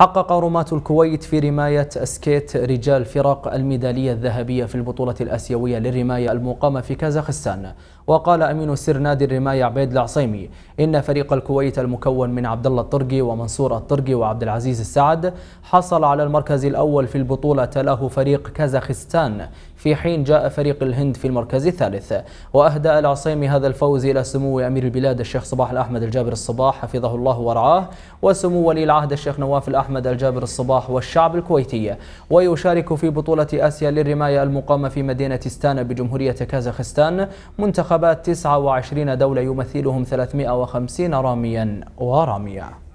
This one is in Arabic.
حقق رماة الكويت في رماية أسكيت رجال فرق الميدالية الذهبية في البطولة الآسيوية للرماية المقامة في كازاخستان وقال أمين سر نادي الرماية عبيد العصيمي إن فريق الكويت المكون من عبد الله الطرقي ومنصور الطرقي وعبد العزيز السعد حصل على المركز الأول في البطولة تلاه فريق كازاخستان في حين جاء فريق الهند في المركز الثالث وأهدأ العصيمي هذا الفوز إلى سمو أمير البلاد الشيخ صباح الأحمد الجابر الصباح حفظه الله ورعاه وسمو ولي العهد الشيخ نواف الأحمد أحمد الجابر الصباح والشعب الكويتي ويشارك في بطولة آسيا للرماية المقامة في مدينة استانا بجمهورية كازاخستان منتخبات 29 دولة يمثلهم 350 راميا ورامية